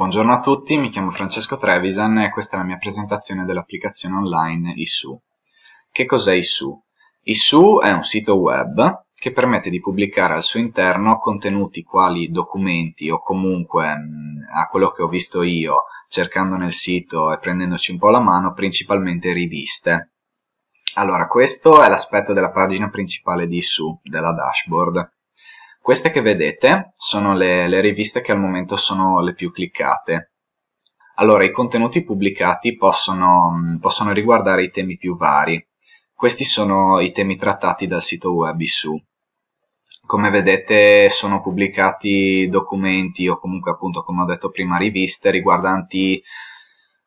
Buongiorno a tutti, mi chiamo Francesco Trevisan e questa è la mia presentazione dell'applicazione online ISU. Che cos'è ISU? ISU è un sito web che permette di pubblicare al suo interno contenuti quali documenti o comunque mm, a quello che ho visto io cercando nel sito e prendendoci un po' la mano, principalmente riviste. Allora, questo è l'aspetto della pagina principale di ISU, della dashboard. Queste che vedete sono le, le riviste che al momento sono le più cliccate. Allora, i contenuti pubblicati possono, possono riguardare i temi più vari. Questi sono i temi trattati dal sito web ISU. Come vedete sono pubblicati documenti o comunque appunto come ho detto prima riviste riguardanti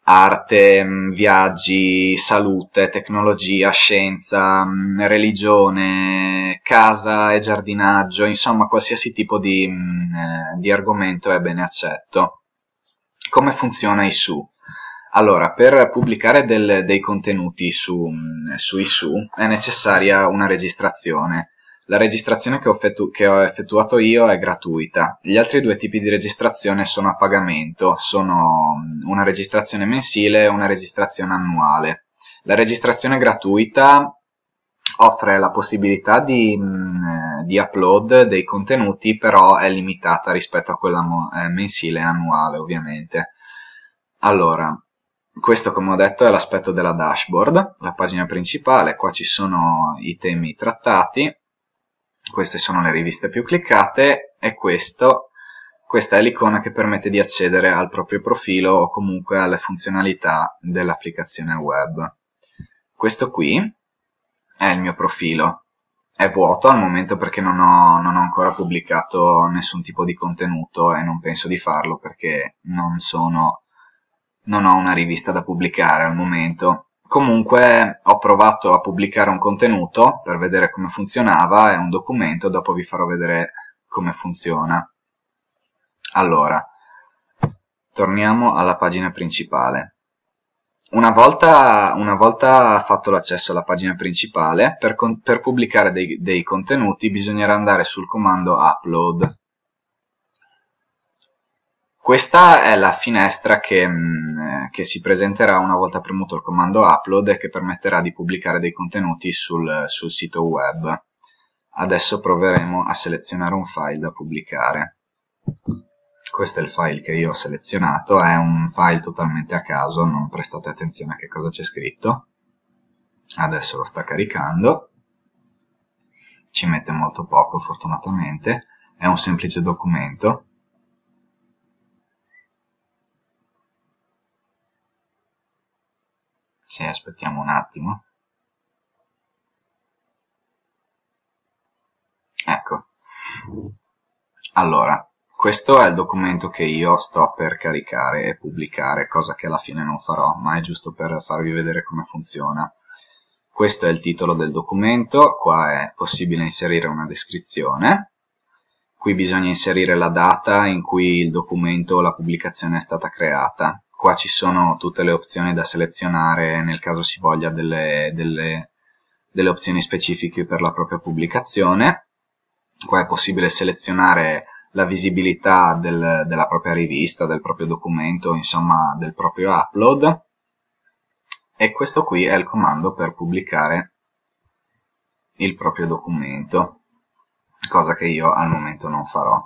arte, viaggi, salute, tecnologia, scienza, religione, casa e giardinaggio, insomma qualsiasi tipo di, mh, mm, eh, di argomento è bene accetto. Come funziona ISU? Allora, per pubblicare del, dei contenuti su, mm, su ISU è necessaria una registrazione. La registrazione che ho, effettu- che ho, effettuato io è gratuita. Gli altri due tipi di registrazione sono a pagamento, sono mm, una registrazione mensile e una registrazione annuale. La registrazione gratuita offre la possibilità di, di, upload dei contenuti, però è limitata rispetto a quella eh, mensile e annuale, ovviamente. Allora, questo come ho detto è l'aspetto della dashboard, la pagina principale, qua ci sono i temi trattati, queste sono le riviste più cliccate e questo, questa è l'icona che permette di accedere al proprio profilo o comunque alle funzionalità dell'applicazione web. Questo qui è il mio profilo. È vuoto al momento perché non ho, non ho ancora pubblicato nessun tipo di contenuto e non penso di farlo perché non sono non ho una rivista da pubblicare al momento. Comunque ho provato a pubblicare un contenuto per vedere come funzionava, è un documento, dopo vi farò vedere come funziona. Allora, torniamo alla pagina principale una volta, una volta, fatto l'accesso alla pagina principale, per, con, per pubblicare dei, dei, contenuti bisognerà andare sul comando upload. Questa è la finestra che, mm, che, si presenterà una volta premuto il comando upload e che permetterà di pubblicare dei contenuti sul, sul sito web. Adesso proveremo a selezionare un file da pubblicare questo è il file che io ho selezionato, è un file totalmente a caso, non prestate attenzione a che cosa c'è scritto. Adesso lo sta caricando, ci mette molto poco fortunatamente, è un semplice documento. Sì, aspettiamo un attimo. Ecco. Allora, questo è il documento che io sto per caricare e pubblicare, cosa che alla fine non farò, ma è giusto per farvi vedere come funziona. Questo è il titolo del documento, qua è possibile inserire una descrizione. Qui bisogna inserire la data in cui il documento o la pubblicazione è stata creata. Qua ci sono tutte le opzioni da selezionare nel caso si voglia delle, delle, delle opzioni specifiche per la propria pubblicazione. Qua è possibile selezionare la visibilità del, della propria rivista, del proprio documento, insomma del proprio upload e questo qui è il comando per pubblicare il proprio documento cosa che io al momento non farò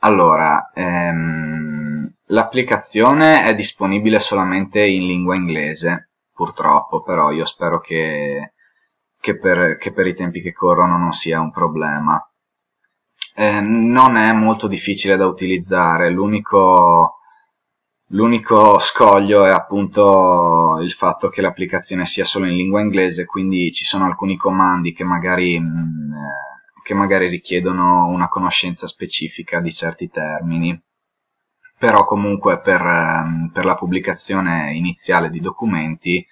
allora ehm, l'applicazione è disponibile solamente in lingua inglese purtroppo però io spero che, che, per, che per i tempi che corrono non sia un problema eh, non è molto difficile da utilizzare, l'unico, l'unico scoglio è appunto il fatto che l'applicazione sia solo in lingua inglese, quindi ci sono alcuni comandi che magari, mh, mm, eh, che magari richiedono una conoscenza specifica di certi termini però comunque per, ehm, per, la pubblicazione iniziale di documenti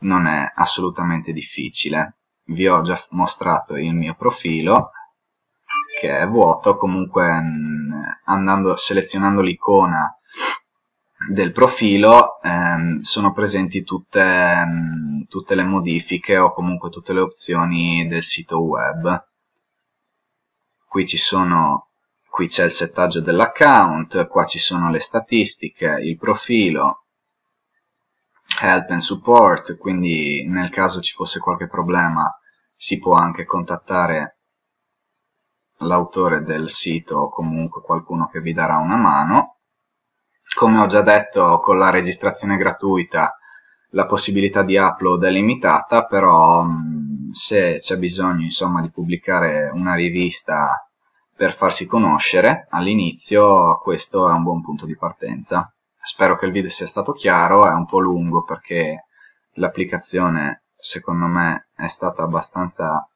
non è assolutamente difficile. Vi ho già mostrato il mio profilo, che è vuoto comunque mh, mm, andando, selezionando l'icona del profilo ehm, sono presenti tutte, mh, mm, tutte, le modifiche o comunque tutte le opzioni del sito web qui ci sono qui c'è il settaggio dell'account qua ci sono le statistiche il profilo help and support quindi nel caso ci fosse qualche problema si può anche contattare l'autore del sito o comunque qualcuno che vi darà una mano. Come ho già detto, con la registrazione gratuita la possibilità di upload è limitata, però mm, se c'è bisogno insomma, di pubblicare una rivista per farsi conoscere all'inizio, questo è un buon punto di partenza. Spero che il video sia stato chiaro, è un po' lungo perché l'applicazione secondo me è stata abbastanza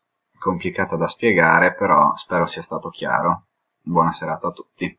complicata da spiegare, però spero sia stato chiaro. Buona serata a tutti.